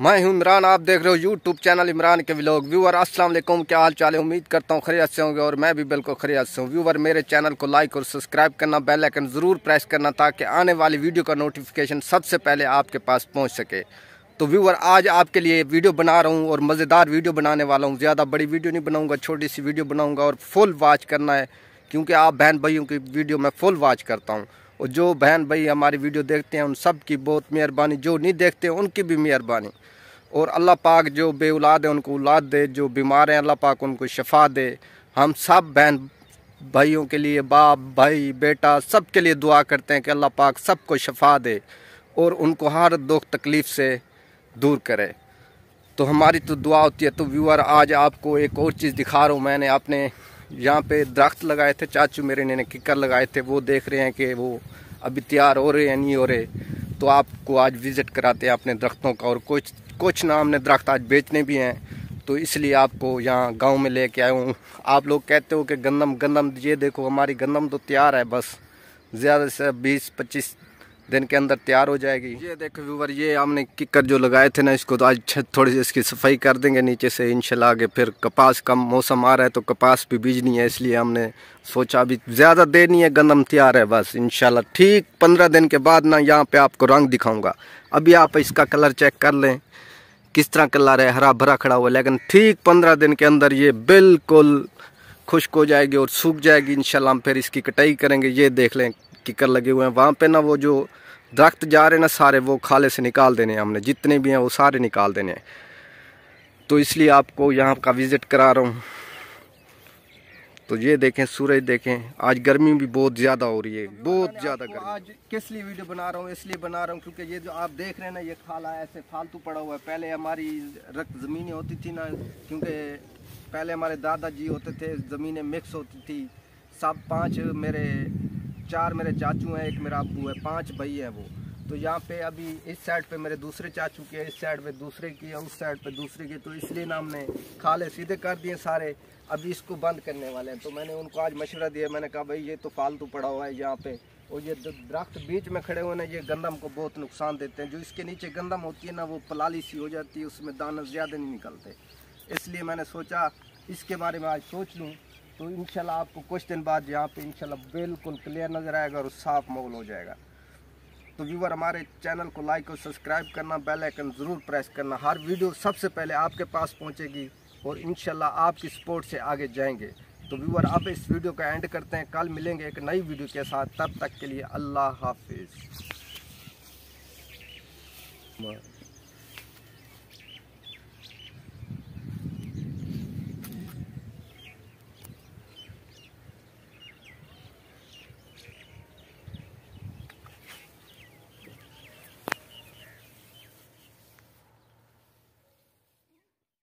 मैं हूं इमरान आप देख रहे हो यूट्यूब चैनल इमरान के व्लॉग व्यूवर अस्सलाम वालेकुम क्या हाल चाल है उम्मीद करता हूं खरीद से होंगे और मैं भी बिल्कुल खरीद से हूं व्यूवर मेरे चैनल को लाइक और सब्सक्राइब करना बेल आइकन ज़रूर प्रेस करना ताकि आने वाली वीडियो का नोटिफिकेशन सबसे पहले आपके पास पहुँच सके तो व्यूवर आज आपके लिए वीडियो बना रहा हूँ और मज़ेदार वीडियो बनाने वाला हूँ ज़्यादा बड़ी वीडियो नहीं बनाऊँगा छोटी सी वीडियो बनाऊँगा और फुल वॉच करना है क्योंकि आप बहन भाइयों की वीडियो मैं फुल वॉच करता हूँ और जो बहन भाई हमारी वीडियो देखते हैं उन सब की बहुत मेहरबानी जो नहीं देखते उनकी भी मेहरबानी और अल्लाह पाक जो बे है उनको औलाद दे जो बीमार हैं अल्लाह पाक उनको शफा दे हम सब बहन भाइयों के लिए बाप भाई बेटा सब के लिए दुआ करते हैं कि अल्लाह पाक सबको शफा दे और उनको हर दुख तकलीफ़ से दूर करे तो हमारी तो दुआ होती है तो व्यूअर आज आपको एक और चीज़ दिखा रहा हूँ मैंने अपने यहाँ पे दरख्त लगाए थे चाचू मेरे ने किकर लगाए थे वो देख रहे हैं कि वो अभी तैयार हो रहे हैं नहीं हो रहे तो आपको आज विज़िट कराते हैं अपने दरख्तों का और कुछ कुछ नाम ने दरख्त आज बेचने भी हैं तो इसलिए आपको यहाँ गांव में लेके आया हूँ आप लोग कहते हो कि गंदम गंदम ये देखो हमारी गंदम तो तैयार है बस ज़्यादा से बीस पच्चीस दिन के अंदर तैयार हो जाएगी ये देखो व्यूवर ये हमने किकर जो लगाए थे ना इसको तो आज थोड़ी सी इसकी सफाई कर देंगे नीचे से इनशाला आगे फिर कपास कम मौसम आ रहा है तो कपास भी बीजनी है इसलिए हमने सोचा अभी ज़्यादा देर नहीं है गंदम तैयार है बस इनशाला ठीक पंद्रह दिन के बाद ना यहाँ पर आपको रंग दिखाऊँगा अभी आप इसका कलर चेक कर लें किस तरह कलर है हरा भरा खड़ा हुआ लेकिन ठीक पंद्रह दिन के अंदर ये बिल्कुल खुश्क हो जाएगी और सूख जाएगी इनशाला हम फिर इसकी कटाई करेंगे ये देख लें किकर लगे हुए हैं वहाँ पे ना वो जो दरख्त जा रहे हैं ना सारे वो खाले से निकाल देने हैं हमने जितने भी हैं वो सारे निकाल देने हैं तो इसलिए आपको यहाँ का विज़िट करा रहा हूँ तो ये देखें सूरज देखें आज गर्मी भी बहुत ज़्यादा हो रही है बहुत ज़्यादा गर्मी आज किस लिए वीडियो बना रहा हूँ इसलिए बना रहा हूँ क्योंकि ये जो आप देख रहे हैं ना ये खाला ऐसे फालतू पड़ा हुआ है पहले हमारी रक्त ज़मीनें होती थी ना क्योंकि पहले हमारे दादाजी होते थे ज़मीनें मिक्स होती थी सब पाँच मेरे चार मेरे चाचू हैं एक मेरा अबू है पांच भाई हैं वो तो यहाँ पे अभी इस साइड पे मेरे दूसरे चाचू के इस साइड पे दूसरे की उस साइड पे दूसरे की तो इसलिए ना हमने खाले सीधे कर दिए सारे अभी इसको बंद करने वाले हैं तो मैंने उनको आज मशवरा दिया मैंने कहा भाई ये तो फालतू पड़ा हुआ है यहाँ पे और ये दरख्त बीच में खड़े हुए ना ये गंदम को बहुत नुकसान देते हैं जो इसके नीचे गंदम होती है ना वो पलाली सी हो जाती है उसमें दाना ज़्यादा नहीं निकलते इसलिए मैंने सोचा इसके बारे में आज सोच लूँ तो इन आपको कुछ दिन बाद यहाँ पे इन बिल्कुल क्लियर नज़र आएगा और साफ माहौल हो जाएगा तो व्यूवर हमारे चैनल को लाइक और सब्सक्राइब करना बेल आइकन ज़रूर प्रेस करना हर वीडियो सबसे पहले आपके पास पहुँचेगी और इन आपकी सपोर्ट से आगे जाएंगे तो व्यूवर अब इस वीडियो का एंड करते हैं कल मिलेंगे एक नई वीडियो के साथ तब तक के लिए अल्लाह हाफिज़